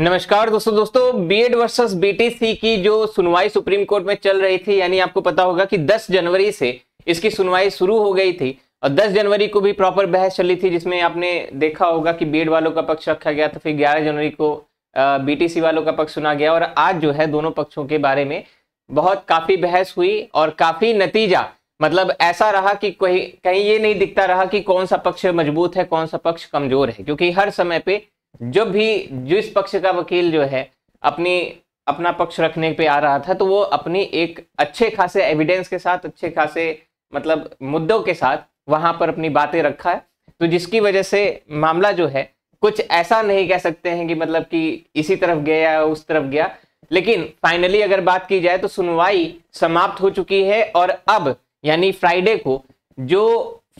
नमस्कार दोस्तों दोस्तों बीएड वर्सेस बीटीसी की जो सुनवाई सुप्रीम कोर्ट में चल रही थी यानी आपको पता होगा कि 10 जनवरी से इसकी सुनवाई शुरू हो गई थी और 10 जनवरी को भी प्रॉपर बहस चली थी जिसमें आपने देखा होगा कि बीएड वालों का पक्ष रखा गया तो फिर ग्यारह जनवरी को बीटीसी वालों का पक्ष सुना गया और आज जो है दोनों पक्षों के बारे में बहुत काफी बहस हुई और काफी नतीजा मतलब ऐसा रहा कि कहीं कहीं ये नहीं दिखता रहा कि कौन सा पक्ष मजबूत है कौन सा पक्ष कमजोर है क्योंकि हर समय पे जब भी जिस पक्ष का वकील जो है अपनी अपना पक्ष रखने पे आ रहा था तो वो अपनी एक अच्छे खासे एविडेंस के साथ अच्छे खासे मतलब मुद्दों के साथ वहां पर अपनी बातें रखा है तो जिसकी वजह से मामला जो है कुछ ऐसा नहीं कह सकते हैं कि मतलब कि इसी तरफ गया या उस तरफ गया लेकिन फाइनली अगर बात की जाए तो सुनवाई समाप्त हो चुकी है और अब यानी फ्राइडे को जो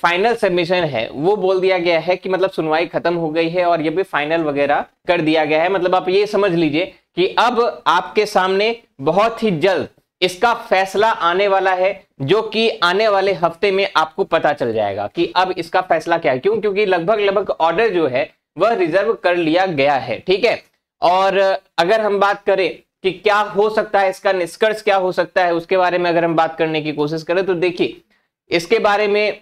फाइनल सबमिशन है वो बोल दिया गया है कि मतलब सुनवाई खत्म हो गई है और ये भी फाइनल वगैरह कर दिया गया है मतलब आप ये समझ लीजिए कि अब आपके सामने बहुत ही जल्द इसका फैसला आने वाला है जो कि आने वाले हफ्ते में आपको पता चल जाएगा कि अब इसका फैसला क्या है क्यों क्योंकि लगभग लगभग ऑर्डर जो है वह रिजर्व कर लिया गया है ठीक है और अगर हम बात करें कि क्या हो सकता है इसका निष्कर्ष क्या हो सकता है उसके बारे में अगर हम बात करने की कोशिश करें तो देखिए इसके बारे में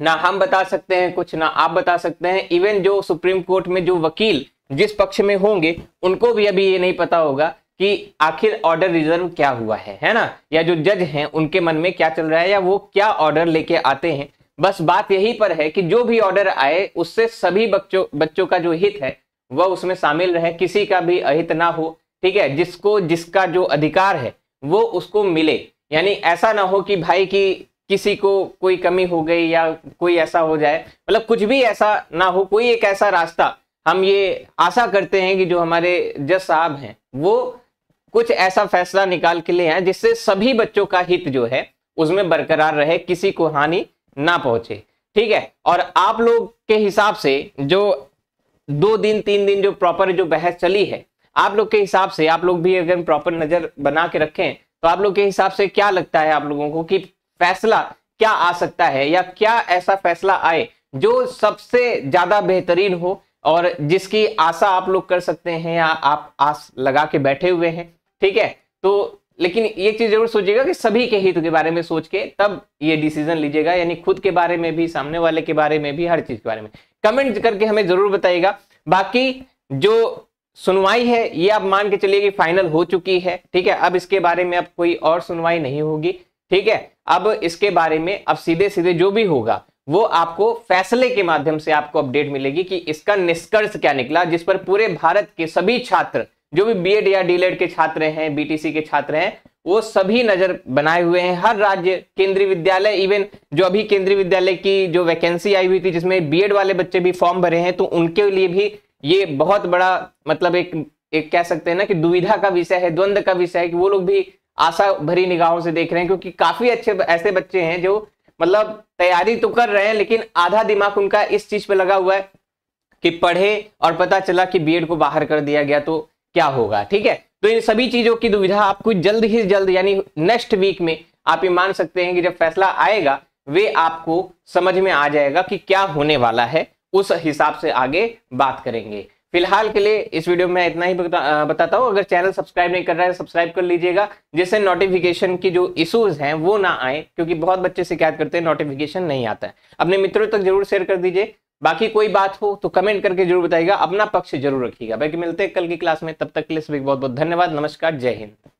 ना हम बता सकते हैं कुछ ना आप बता सकते हैं इवन जो सुप्रीम कोर्ट में जो वकील जिस पक्ष में होंगे उनको भी अभी ये नहीं पता होगा कि आखिर ऑर्डर रिजर्व क्या हुआ है है ना या जो जज हैं उनके मन में क्या चल रहा है या वो क्या ऑर्डर लेके आते हैं बस बात यही पर है कि जो भी ऑर्डर आए उससे सभी बच्चों बच्चों का जो हित है वह उसमें शामिल रहे किसी का भी अहित ना हो ठीक है जिसको जिसका जो अधिकार है वो उसको मिले यानी ऐसा ना हो कि भाई की किसी को कोई कमी हो गई या कोई ऐसा हो जाए मतलब कुछ भी ऐसा ना हो कोई एक ऐसा रास्ता हम ये आशा करते हैं कि जो हमारे जज साहब हैं वो कुछ ऐसा फैसला निकाल के ले आए जिससे सभी बच्चों का हित जो है उसमें बरकरार रहे किसी को हानि ना पहुंचे ठीक है और आप लोग के हिसाब से जो दो दिन तीन दिन जो प्रॉपर जो बहस चली है आप लोग के हिसाब से आप लोग भी अगर प्रॉपर नजर बना के रखें तो आप लोग के हिसाब से क्या लगता है आप लोगों को कि फैसला क्या आ सकता है या क्या ऐसा फैसला आए जो सबसे ज्यादा बेहतरीन हो और जिसकी आशा आप लोग कर सकते हैं या आप आस लगा के बैठे हुए हैं ठीक है तो लेकिन ये चीज जरूर सोचिएगा कि सभी के हित के बारे में सोच के तब ये डिसीजन लीजिएगा यानी खुद के बारे में भी सामने वाले के बारे में भी हर चीज के बारे में कमेंट करके हमें जरूर बताइएगा बाकी जो सुनवाई है ये आप मान के चलिए कि फाइनल हो चुकी है ठीक है अब इसके बारे में अब कोई और सुनवाई नहीं होगी ठीक है अब इसके बारे में अब सीधे सीधे जो भी होगा वो आपको फैसले के माध्यम से आपको अपडेट मिलेगी कि इसका निष्कर्ष क्या निकला जिस पर पूरे भारत के सभी छात्र जो भी बी या डी के छात्र हैं बीटीसी के छात्र हैं वो सभी नजर बनाए हुए हैं हर राज्य केंद्रीय विद्यालय इवन जो अभी केंद्रीय विद्यालय की जो वैकेंसी आई हुई थी जिसमें बीएड वाले बच्चे भी फॉर्म भरे हैं तो उनके लिए भी ये बहुत बड़ा मतलब एक एक कह सकते हैं ना कि दुविधा का विषय है द्वंद्व का विषय है कि वो लोग भी आशा भरी निगाहों से देख रहे हैं क्योंकि काफी अच्छे ऐसे बच्चे हैं जो मतलब तैयारी तो कर रहे हैं लेकिन आधा दिमाग उनका इस चीज पे लगा हुआ है कि पढ़े और पता चला कि बीएड को बाहर कर दिया गया तो क्या होगा ठीक है तो इन सभी चीजों की दुविधा आपको जल्द ही जल्द यानी नेक्स्ट वीक में आप ये मान सकते हैं कि जब फैसला आएगा वे आपको समझ में आ जाएगा कि क्या होने वाला है उस हिसाब से आगे बात करेंगे फिलहाल के लिए इस वीडियो में इतना ही बताता हूँ अगर चैनल सब्सक्राइब नहीं कर रहा है सब्सक्राइब कर लीजिएगा जिससे नोटिफिकेशन की जो इश्यूज हैं वो ना आए क्योंकि बहुत बच्चे शिकायत करते हैं नोटिफिकेशन नहीं आता है अपने मित्रों तक जरूर शेयर कर दीजिए बाकी कोई बात हो तो कमेंट करके जरूर बताइएगा अपना पक्ष जरूर रखिएगा बाकी मिलते हैं कल की क्लास में तब तक के लिए सभी बहुत बहुत धन्यवाद नमस्कार जय हिंद